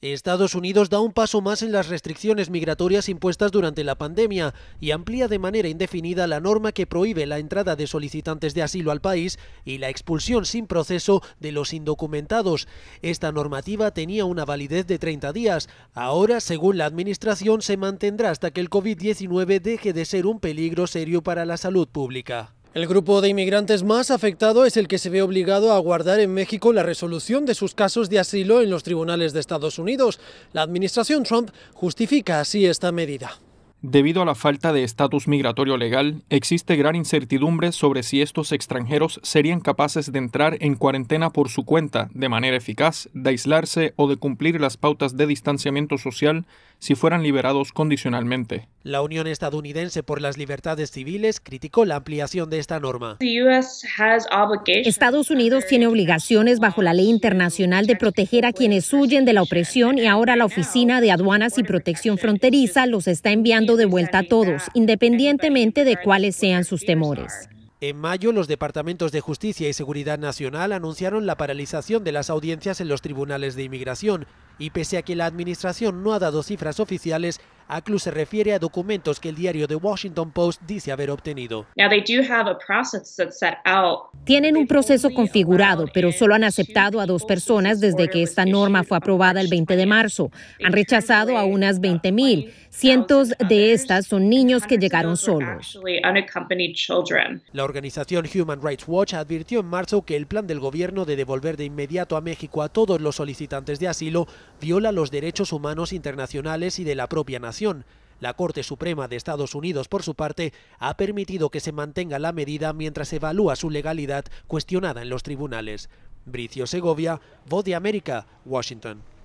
Estados Unidos da un paso más en las restricciones migratorias impuestas durante la pandemia y amplía de manera indefinida la norma que prohíbe la entrada de solicitantes de asilo al país y la expulsión sin proceso de los indocumentados. Esta normativa tenía una validez de 30 días. Ahora, según la Administración, se mantendrá hasta que el COVID-19 deje de ser un peligro serio para la salud pública. El grupo de inmigrantes más afectado es el que se ve obligado a aguardar en México la resolución de sus casos de asilo en los tribunales de Estados Unidos. La administración Trump justifica así esta medida. Debido a la falta de estatus migratorio legal, existe gran incertidumbre sobre si estos extranjeros serían capaces de entrar en cuarentena por su cuenta, de manera eficaz, de aislarse o de cumplir las pautas de distanciamiento social si fueran liberados condicionalmente. La Unión Estadounidense por las Libertades Civiles criticó la ampliación de esta norma. Estados Unidos tiene obligaciones bajo la ley internacional de proteger a quienes huyen de la opresión y ahora la Oficina de Aduanas y Protección Fronteriza los está enviando de vuelta a todos, independientemente de cuáles sean sus temores. En mayo, los departamentos de Justicia y Seguridad Nacional anunciaron la paralización de las audiencias en los tribunales de inmigración, y pese a que la administración no ha dado cifras oficiales, ACLU se refiere a documentos que el diario The Washington Post dice haber obtenido. Tienen un proceso configurado, pero solo han aceptado a dos personas desde que esta norma fue aprobada el 20 de marzo. Han rechazado a unas 20.000. Cientos de estas son niños que llegaron solos. La organización Human Rights Watch advirtió en marzo que el plan del gobierno de devolver de inmediato a México a todos los solicitantes de asilo viola los derechos humanos internacionales y de la propia nación. La Corte Suprema de Estados Unidos, por su parte, ha permitido que se mantenga la medida mientras evalúa su legalidad cuestionada en los tribunales. Bricio Segovia, Voz de América, Washington.